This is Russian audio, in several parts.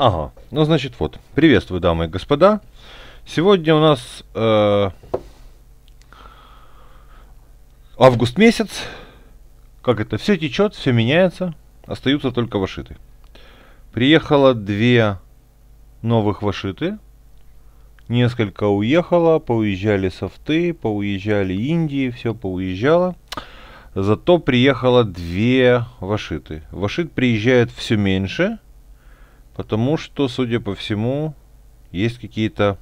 Ага, ну значит вот, приветствую, дамы и господа. Сегодня у нас э, август месяц. Как это, все течет, все меняется, остаются только вашиты. Приехало две новых вашиты. Несколько уехало, поуезжали софты, поуезжали Индии, все поуезжало. Зато приехало две вашиты. Вашит приезжает все меньше – Потому что, судя по всему, есть какие-то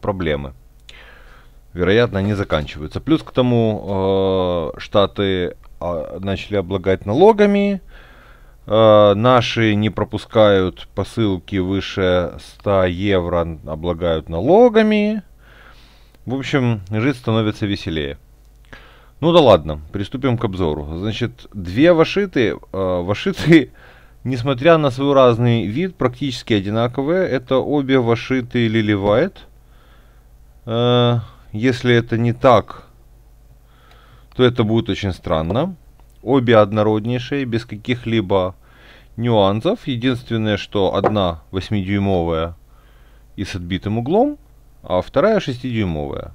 проблемы. Вероятно, они заканчиваются. Плюс к тому, э, штаты э, начали облагать налогами. Э, наши не пропускают посылки выше 100 евро, облагают налогами. В общем, жить становится веселее. Ну да ладно, приступим к обзору. Значит, две вашиты, э, вашиты Несмотря на свой разный вид, практически одинаковые. Это обе вошиты Лили Вайт. Э, если это не так, то это будет очень странно. Обе однороднейшие, без каких-либо нюансов. Единственное, что одна 8-дюймовая и с отбитым углом, а вторая 6-дюймовая.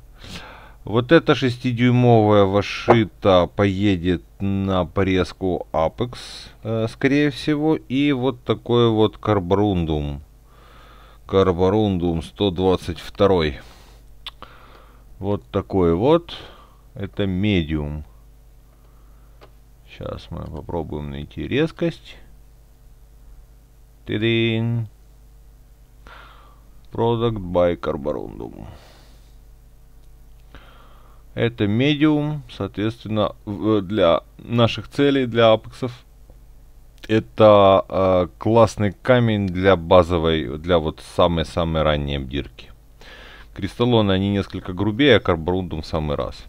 Вот эта 6-дюймовая Вашита поедет на порезку Apex, э, скорее всего. И вот такой вот Карборундум. Карборундум 122. Вот такой вот. Это медиум. Сейчас мы попробуем найти резкость. Тидин. Product by Carborundum. Это медиум, соответственно, для наших целей, для апексов. Это э, классный камень для базовой, для вот самой-самой ранней обдирки. Кристаллоны, они несколько грубее, а карборундум в самый раз.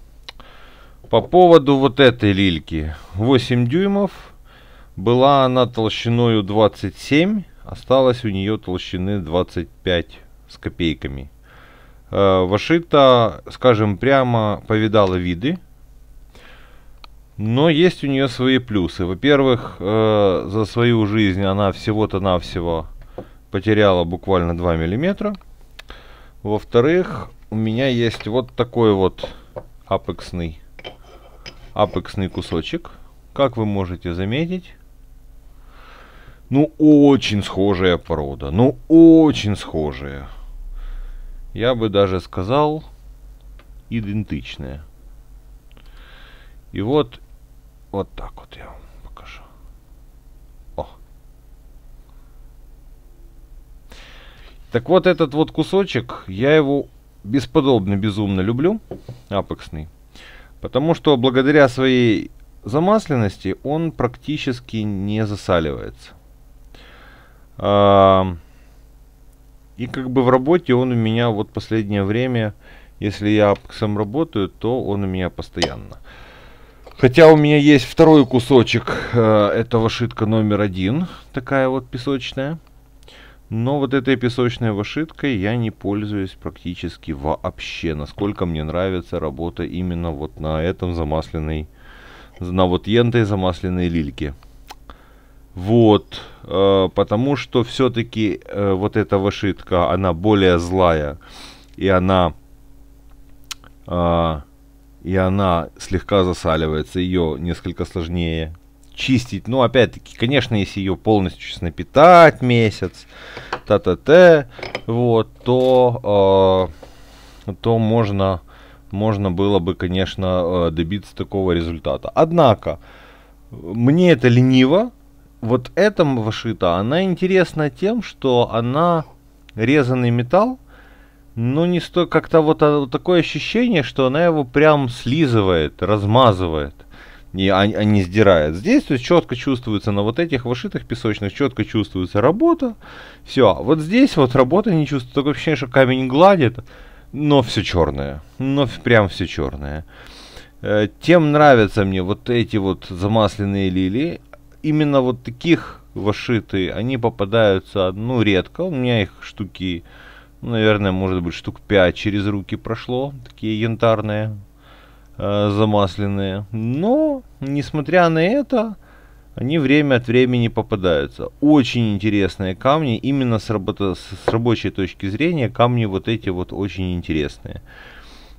По поводу вот этой лильки. 8 дюймов. Была она толщиною 27, осталось у нее толщины 25 с копейками. Э, Вашита, скажем прямо, повидала виды, но есть у нее свои плюсы. Во-первых, э, за свою жизнь она всего-то навсего потеряла буквально 2 миллиметра. Во-вторых, у меня есть вот такой вот апексный, апексный кусочек. Как вы можете заметить, ну очень схожая порода, ну очень схожая я бы даже сказал, идентичные. И вот, вот так вот я вам покажу. О. Так вот этот вот кусочек, я его бесподобно безумно люблю, апексный. Потому что благодаря своей замасленности он практически не засаливается. А и как бы в работе он у меня вот последнее время, если я сам работаю, то он у меня постоянно. Хотя у меня есть второй кусочек э, этого шитка номер один, такая вот песочная. Но вот этой песочной вышиткой я не пользуюсь практически вообще. Насколько мне нравится работа именно вот на этом замасленной, на вот ентой замасленной лильке. Вот, э, потому что все-таки э, вот эта вышитка, она более злая, и она, э, и она слегка засаливается, ее несколько сложнее чистить. Но ну, опять-таки, конечно, если ее полностью напитать месяц, та-та-т, вот, то, э, то можно, можно было бы, конечно, э, добиться такого результата. Однако, мне это лениво, вот эта машита, она интересна тем, что она резанный металл, но не сто как-то вот, а, вот такое ощущение, что она его прям слизывает, размазывает и а, а не сдирает. Здесь то есть, четко чувствуется на вот этих вышитых песочных, четко чувствуется работа. Все, а вот здесь вот работа не чувствуется. только ощущение, что камень гладит, но все черное. Но прям все черное. Э, тем нравятся мне вот эти вот замасленные лилии именно вот таких вошитые, они попадаются, ну, редко. У меня их штуки, ну, наверное, может быть, штук 5 через руки прошло. Такие янтарные, э, замасленные. Но, несмотря на это, они время от времени попадаются. Очень интересные камни, именно с, работа, с рабочей точки зрения, камни вот эти вот очень интересные.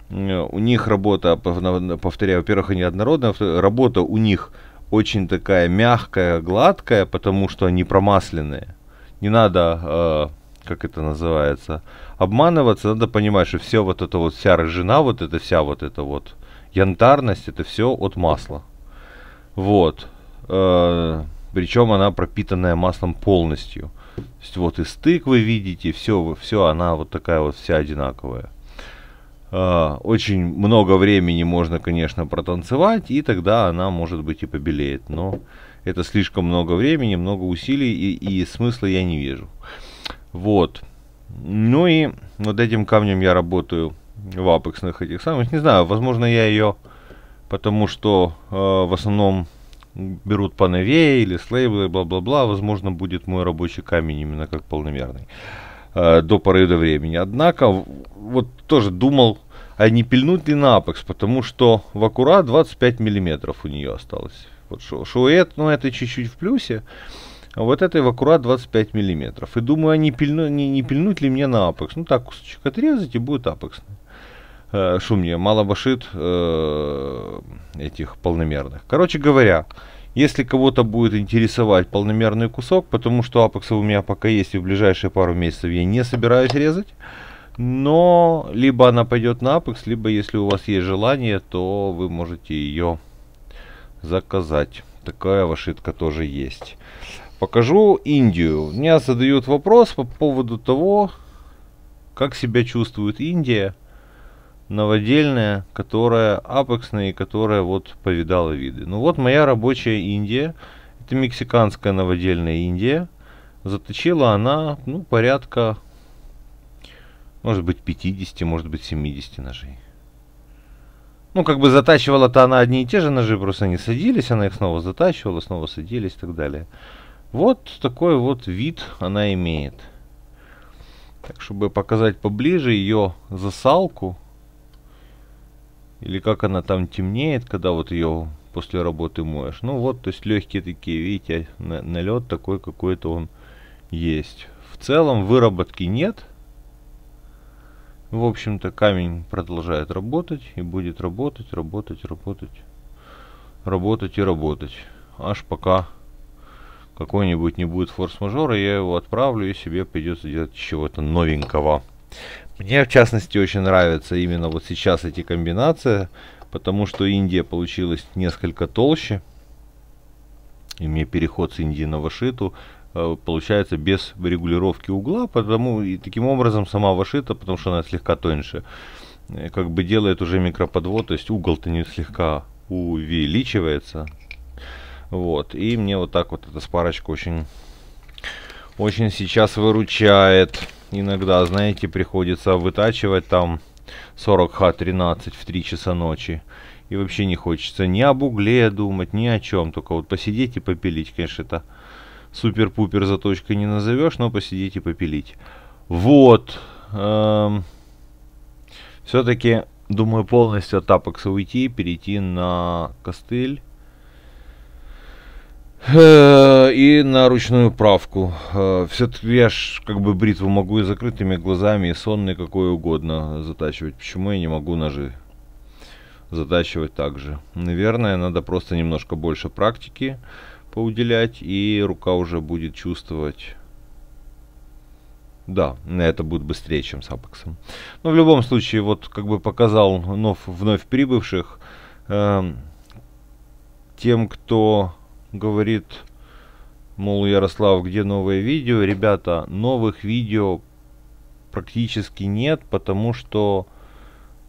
Э, у них работа, повторяю, во-первых, они однородные, работа у них очень такая мягкая, гладкая, потому что они промасленные. Не надо, э, как это называется, обманываться, надо понимать, что все вот это вот, вся рыжина, вот это вся вот эта вот янтарность, это все от масла. Вот. Э, причем она пропитанная маслом полностью. То есть вот и стык вы видите, все, все она вот такая вот вся одинаковая. Э, очень много времени можно, конечно, протанцевать, и тогда она, может быть, и побелеет. Но это слишком много времени, много усилий, и, и смысла я не вижу. Вот. Ну и вот этим камнем я работаю в апексных этих самых. Не знаю, возможно, я ее, потому что э, в основном берут поновее или слейблы, бла-бла-бла, возможно, будет мой рабочий камень именно как полномерный э, до поры до времени. Однако тоже думал, а не пильнуть ли на Apex, потому что в Акура 25 миллиметров у нее осталось. Вот Шуэт, ну это чуть-чуть в плюсе. А вот это в аккурат 25 миллиметров. И думаю, а не, пильну, не, не пильнуть ли мне на Apex? Ну так кусочек отрезать и будет Apex. Э, шумнее, мало башит э, этих полномерных. Короче говоря, если кого-то будет интересовать полномерный кусок, потому что Apex у меня пока есть и в ближайшие пару месяцев я не собираюсь резать, но либо она пойдет на Apex, либо если у вас есть желание, то вы можете ее заказать. Такая вошитка тоже есть. Покажу Индию. Меня задают вопрос по поводу того, как себя чувствует Индия новодельная, которая апексная и которая вот повидала виды. Ну вот моя рабочая Индия. Это мексиканская новодельная Индия. Заточила она ну, порядка может быть 50, может быть 70 ножей. Ну, как бы затачивала-то она одни и те же ножи, просто они садились, она их снова затачивала, снова садились и так далее. Вот такой вот вид она имеет. Так, чтобы показать поближе ее засалку, или как она там темнеет, когда вот ее после работы моешь. Ну вот, то есть легкие такие, видите, налет такой какой-то он есть. В целом выработки нет, в общем-то, камень продолжает работать и будет работать, работать, работать, работать и работать. Аж пока какой-нибудь не будет форс-мажора, я его отправлю и себе придется делать чего-то новенького. Мне, в частности, очень нравятся именно вот сейчас эти комбинации, потому что Индия получилась несколько толще. И мне переход с Индии на Вашиту Э, получается без регулировки угла, потому и таким образом сама вошита, потому что она слегка тоньше, э, как бы делает уже микроподвод, то есть угол-то не слегка увеличивается. Вот, и мне вот так вот эта спарочка очень, очень сейчас выручает. Иногда, знаете, приходится вытачивать там 40Х13 в 3 часа ночи. И вообще не хочется ни об угле думать, ни о чем. Только вот посидеть и попилить, конечно, это супер-пупер заточкой не назовешь, но посидеть и попилить. Вот. Эм, Все-таки, думаю, полностью от апекса уйти, перейти на костыль. Э, и на ручную правку. Э, Все-таки я ж как бы бритву могу и закрытыми глазами, и сонный какой угодно затачивать. Почему я не могу ножи затачивать так же? Наверное, надо просто немножко больше практики поуделять, и рука уже будет чувствовать... Да, это будет быстрее, чем с Апексом. Но в любом случае, вот как бы показал вновь, вновь прибывших, э, тем, кто говорит, мол, Ярослав, где новое видео? Ребята, новых видео практически нет, потому что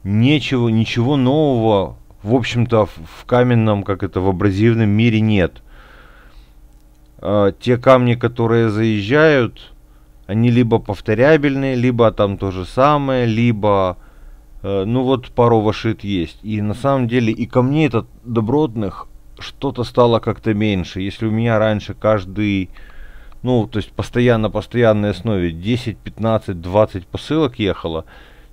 нечего, ничего нового, в общем-то, в каменном, как это, в абразивном мире нет. Э, те камни, которые заезжают, они либо повторябельные, либо там то же самое, либо... Э, ну вот пару паровашит есть. И на самом деле и камней этот добротных что-то стало как-то меньше. Если у меня раньше каждый, ну, то есть постоянно, постоянной основе 10, 15, 20 посылок ехало,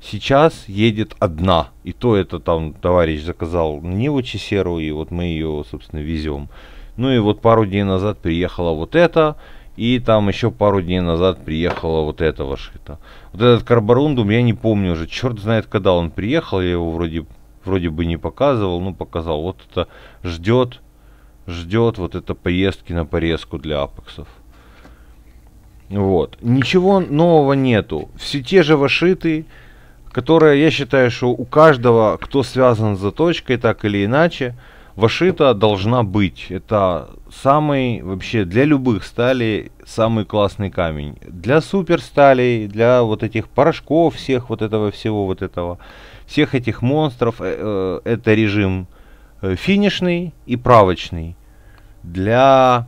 сейчас едет одна. И то это там товарищ заказал Ниву Чесеру, и вот мы ее, собственно, везем. Ну и вот пару дней назад приехала вот это, и там еще пару дней назад приехала вот это вошито. Вот этот карборундум я не помню уже, черт знает когда он приехал, я его вроде, вроде бы не показывал, ну показал. Вот это ждет, ждет вот это поездки на порезку для апексов. Вот. Ничего нового нету. Все те же вошиты, которые я считаю, что у каждого, кто связан с заточкой так или иначе, Вашита должна быть. Это самый, вообще, для любых сталей самый классный камень. Для суперсталей, для вот этих порошков всех, вот этого всего, вот этого, всех этих монстров, э, э, это режим э, финишный и правочный. Для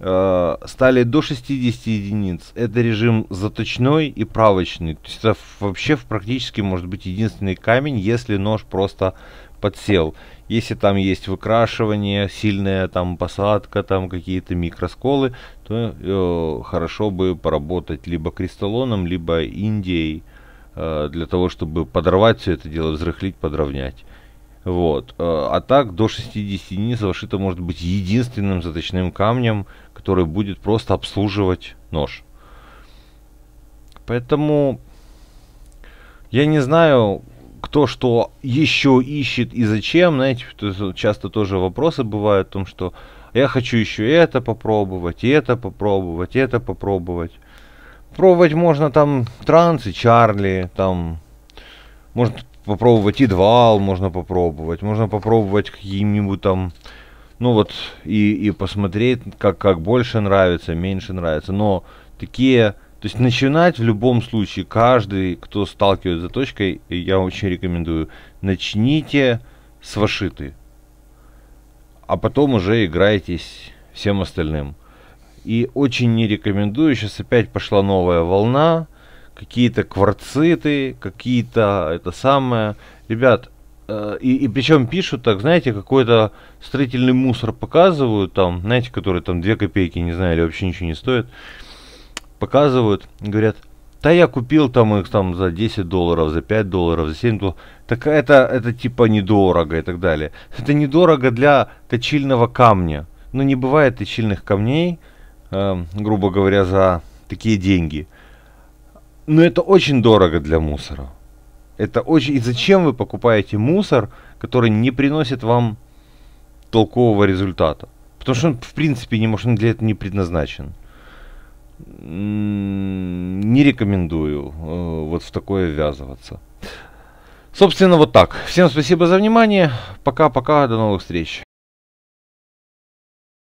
э, стали до 60 единиц. Это режим заточной и правочный. То есть это вообще в практически может быть единственный камень, если нож просто подсел. Если там есть выкрашивание, сильная там посадка, там какие-то микросколы, то э, хорошо бы поработать либо кристаллоном, либо индией, э, для того, чтобы подорвать все это дело, взрыхлить, подровнять. Вот. Э, а так до 60 единиц вашита может быть единственным заточным камнем, который будет просто обслуживать нож. Поэтому я не знаю, кто что еще ищет и зачем, знаете, часто тоже вопросы бывают о том, что я хочу еще это попробовать, и это попробовать, и это попробовать. Пробовать можно там транс и Чарли, там можно попробовать и идвал, можно попробовать, можно попробовать какие нибудь там, ну вот, и, и посмотреть, как, как больше нравится, меньше нравится. Но такие то есть начинать в любом случае, каждый, кто сталкивается с заточкой, я очень рекомендую, начните с вашиты, а потом уже играйтесь всем остальным. И очень не рекомендую, сейчас опять пошла новая волна, какие-то кварциты, какие-то это самое. Ребят, э, и, и причем пишут так, знаете, какой-то строительный мусор показывают там, знаете, который там 2 копейки, не знаю, или вообще ничего не стоит показывают, говорят, да я купил там их там за 10 долларов, за 5 долларов, за 7 долларов. Так это, это типа недорого и так далее. Это недорого для точильного камня. Но ну, не бывает точильных камней, э, грубо говоря, за такие деньги. Но это очень дорого для мусора. Это очень... И зачем вы покупаете мусор, который не приносит вам толкового результата? Потому что он, в принципе, не, может, он для этого не предназначен не рекомендую э, вот в такое ввязываться. Собственно, вот так. Всем спасибо за внимание. Пока-пока, до новых встреч.